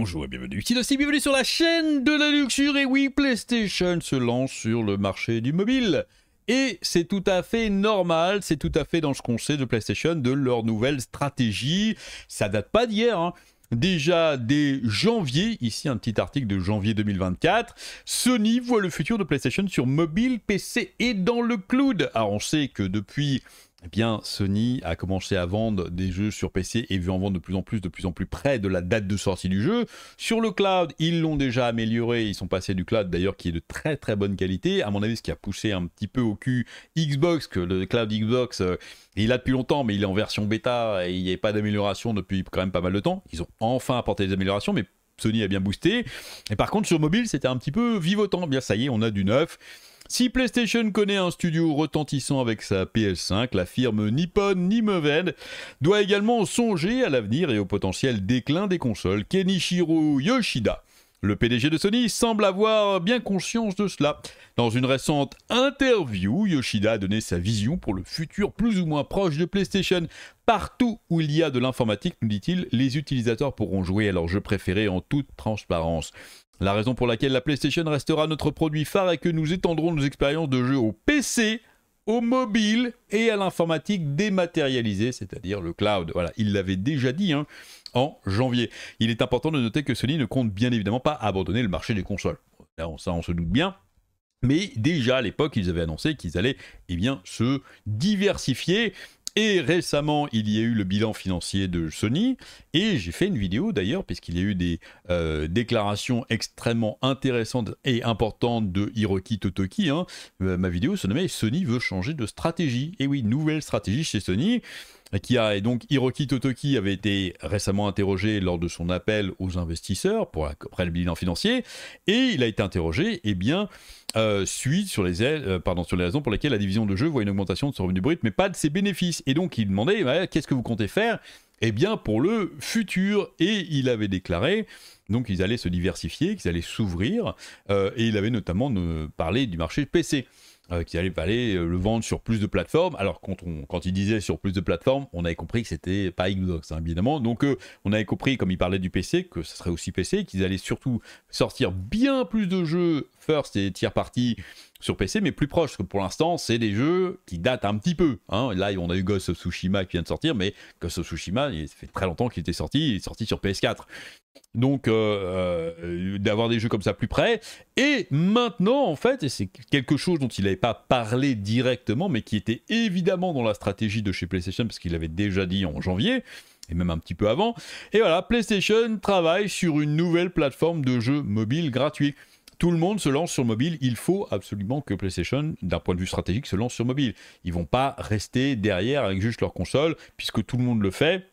Bonjour et bienvenue ici aussi bienvenue sur la chaîne de la luxure et oui, PlayStation se lance sur le marché du mobile. Et c'est tout à fait normal, c'est tout à fait dans ce qu'on sait de PlayStation, de leur nouvelle stratégie. Ça date pas d'hier, hein. déjà dès janvier, ici un petit article de janvier 2024, Sony voit le futur de PlayStation sur mobile, PC et dans le cloud. Alors on sait que depuis eh bien, Sony a commencé à vendre des jeux sur PC et vu en vendre de plus en plus, de plus en plus près de la date de sortie du jeu. Sur le cloud, ils l'ont déjà amélioré, ils sont passés du cloud d'ailleurs qui est de très très bonne qualité. À mon avis, ce qui a poussé un petit peu au cul Xbox, que le cloud Xbox, euh, il a depuis longtemps, mais il est en version bêta et il n'y a pas d'amélioration depuis quand même pas mal de temps. Ils ont enfin apporté des améliorations, mais Sony a bien boosté. Et par contre, sur mobile, c'était un petit peu vivotant. Eh bien, ça y est, on a du neuf. Si PlayStation connaît un studio retentissant avec sa PS5, la firme Nippon Nimeved doit également songer à l'avenir et au potentiel déclin des consoles. Kenichiro Yoshida. Le PDG de Sony semble avoir bien conscience de cela. Dans une récente interview, Yoshida a donné sa vision pour le futur plus ou moins proche de PlayStation. Partout où il y a de l'informatique, nous dit-il, les utilisateurs pourront jouer à leur jeu préféré en toute transparence. La raison pour laquelle la PlayStation restera notre produit phare est que nous étendrons nos expériences de jeu au PC, au mobile et à l'informatique dématérialisée, c'est-à-dire le cloud. Voilà, il l'avait déjà dit hein, en janvier. Il est important de noter que Sony ne compte bien évidemment pas abandonner le marché des consoles. Là, on, ça, on se doute bien. Mais déjà à l'époque, ils avaient annoncé qu'ils allaient eh bien, se diversifier et récemment, il y a eu le bilan financier de Sony, et j'ai fait une vidéo d'ailleurs, puisqu'il y a eu des euh, déclarations extrêmement intéressantes et importantes de Hiroki Totoki. Hein. Euh, ma vidéo se nommait Sony veut changer de stratégie. Et oui, nouvelle stratégie chez Sony et donc Hiroki Totoki avait été récemment interrogé lors de son appel aux investisseurs pour après le bilan financier, et il a été interrogé, et eh bien, euh, suite sur les, euh, pardon, sur les raisons pour lesquelles la division de jeu voit une augmentation de son revenu brut, mais pas de ses bénéfices. Et donc il demandait, qu'est-ce que vous comptez faire Eh bien, pour le futur, et il avait déclaré... Donc ils allaient se diversifier, qu'ils allaient s'ouvrir, euh, et il avait notamment parlé du marché PC. Euh, qui allait euh, le vendre sur plus de plateformes. Alors quand, on, quand il disait sur plus de plateformes, on avait compris que c'était pas Xbox, hein, évidemment. Donc euh, on avait compris, comme il parlait du PC, que ce serait aussi PC, qu'ils allaient surtout sortir bien plus de jeux c'était et parti sur PC, mais plus proche, parce que pour l'instant, c'est des jeux qui datent un petit peu. Hein. Là, on a eu Ghost of Tsushima qui vient de sortir, mais Ghost of Tsushima, il fait très longtemps qu'il était sorti, il est sorti sur PS4. Donc, euh, euh, d'avoir des jeux comme ça plus près. Et maintenant, en fait, et c'est quelque chose dont il n'avait pas parlé directement, mais qui était évidemment dans la stratégie de chez PlayStation, parce qu'il l'avait déjà dit en janvier, et même un petit peu avant. Et voilà, PlayStation travaille sur une nouvelle plateforme de jeux mobiles gratuits tout le monde se lance sur mobile. Il faut absolument que PlayStation, d'un point de vue stratégique, se lance sur mobile. Ils vont pas rester derrière avec juste leur console, puisque tout le monde le fait.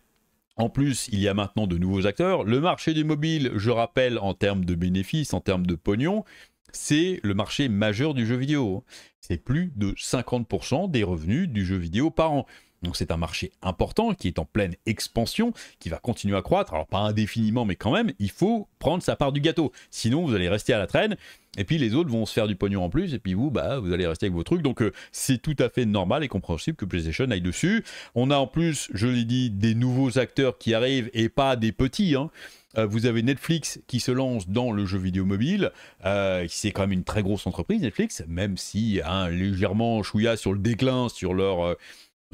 En plus, il y a maintenant de nouveaux acteurs. Le marché du mobile, je rappelle, en termes de bénéfices, en termes de pognon, c'est le marché majeur du jeu vidéo. C'est plus de 50% des revenus du jeu vidéo par an. Donc c'est un marché important qui est en pleine expansion, qui va continuer à croître. Alors pas indéfiniment, mais quand même, il faut prendre sa part du gâteau. Sinon, vous allez rester à la traîne. Et puis les autres vont se faire du pognon en plus, et puis vous, bah, vous allez rester avec vos trucs. Donc euh, c'est tout à fait normal et compréhensible que PlayStation aille dessus. On a en plus, je l'ai dit, des nouveaux acteurs qui arrivent et pas des petits. Hein. Euh, vous avez Netflix qui se lance dans le jeu vidéo mobile. Euh, c'est quand même une très grosse entreprise, Netflix, même si légèrement chouïa sur le déclin, sur leur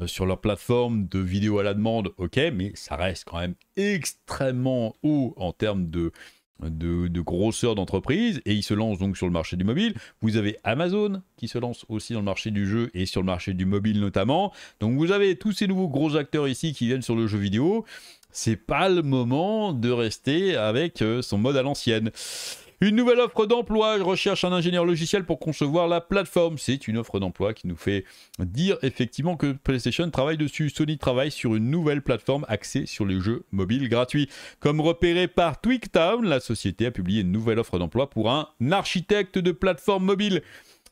euh, sur leur plateforme de vidéo à la demande, ok, mais ça reste quand même extrêmement haut en termes de, de, de grosseur d'entreprise et ils se lancent donc sur le marché du mobile. Vous avez Amazon qui se lance aussi dans le marché du jeu et sur le marché du mobile notamment. Donc vous avez tous ces nouveaux gros acteurs ici qui viennent sur le jeu vidéo. C'est pas le moment de rester avec euh, son mode à l'ancienne. Une nouvelle offre d'emploi, recherche un ingénieur logiciel pour concevoir la plateforme. C'est une offre d'emploi qui nous fait dire effectivement que PlayStation travaille dessus. Sony travaille sur une nouvelle plateforme axée sur les jeux mobiles gratuits. Comme repéré par Twigtown, la société a publié une nouvelle offre d'emploi pour un architecte de plateforme mobile.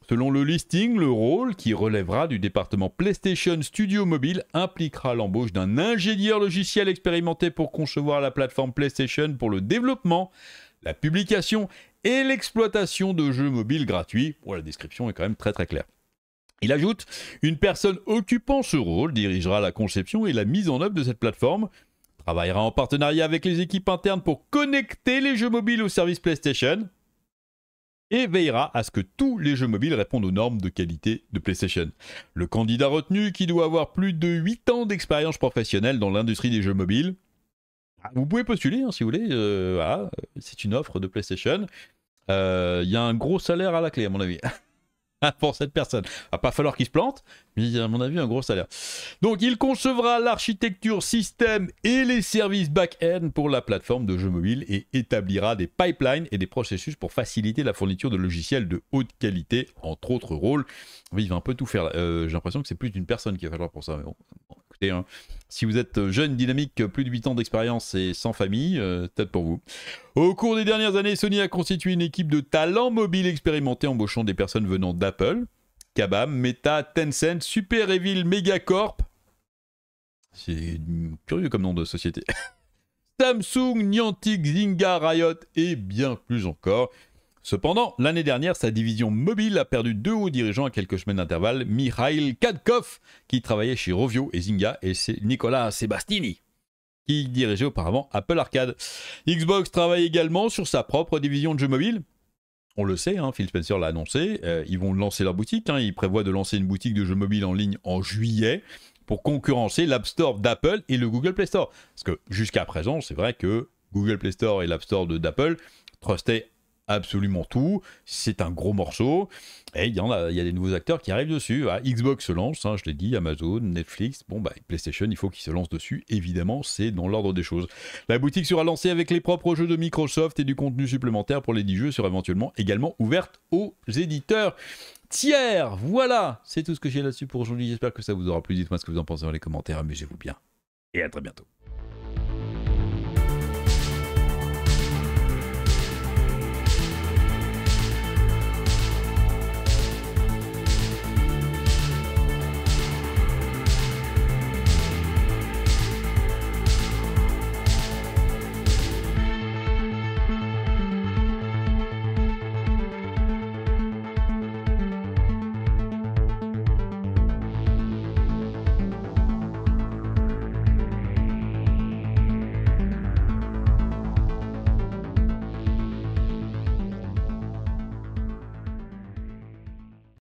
Selon le listing, le rôle qui relèvera du département PlayStation Studio Mobile impliquera l'embauche d'un ingénieur logiciel expérimenté pour concevoir la plateforme PlayStation pour le développement, la publication et l'exploitation de jeux mobiles gratuits. la description est quand même très très claire. Il ajoute, une personne occupant ce rôle dirigera la conception et la mise en œuvre de cette plateforme, travaillera en partenariat avec les équipes internes pour connecter les jeux mobiles au service PlayStation, et veillera à ce que tous les jeux mobiles répondent aux normes de qualité de PlayStation. Le candidat retenu, qui doit avoir plus de 8 ans d'expérience professionnelle dans l'industrie des jeux mobiles, ah, vous pouvez postuler hein, si vous voulez. Euh, c'est une offre de PlayStation. Il euh, y a un gros salaire à la clé, à mon avis. pour cette personne. Va pas falloir qu'il se plante, mais à mon avis, un gros salaire. Donc, il concevra l'architecture système et les services back-end pour la plateforme de jeux mobiles et établira des pipelines et des processus pour faciliter la fourniture de logiciels de haute qualité, entre autres rôles. Oui, il va un peu tout faire. Euh, j'ai l'impression que c'est plus d'une personne qui va falloir pour ça. Mais Hein, si vous êtes euh, jeune, dynamique, euh, plus de 8 ans d'expérience et sans famille, peut-être pour vous. Au cours des dernières années, Sony a constitué une équipe de talents mobiles expérimentés embauchant des personnes venant d'Apple, Kabam, Meta, Tencent, Super Evil, Megacorp. C'est curieux comme nom de société. Samsung, Niantic, Zynga, Riot et bien plus encore. Cependant, l'année dernière, sa division mobile a perdu deux hauts dirigeants à quelques semaines d'intervalle, Mikhail Kadkov, qui travaillait chez Rovio et Zynga, et Nicolas Sebastini, qui dirigeait auparavant Apple Arcade. Xbox travaille également sur sa propre division de jeux mobiles. On le sait, hein, Phil Spencer l'a annoncé, euh, ils vont lancer leur boutique, hein. ils prévoient de lancer une boutique de jeux mobiles en ligne en juillet pour concurrencer l'App Store d'Apple et le Google Play Store. Parce que jusqu'à présent, c'est vrai que Google Play Store et l'App Store d'Apple trustaient absolument tout. C'est un gros morceau. Et il y a, il y a des nouveaux acteurs qui arrivent dessus. Ah, Xbox se lance, hein, je l'ai dit, Amazon, Netflix. Bon, bah, PlayStation, il faut qu'ils se lancent dessus. Évidemment, c'est dans l'ordre des choses. La boutique sera lancée avec les propres jeux de Microsoft et du contenu supplémentaire pour les 10 jeux sera éventuellement également ouverte aux éditeurs tiers. Voilà, c'est tout ce que j'ai là-dessus pour aujourd'hui. J'espère que ça vous aura plu. Dites-moi ce que vous en pensez dans les commentaires. Amusez-vous bien. Et à très bientôt.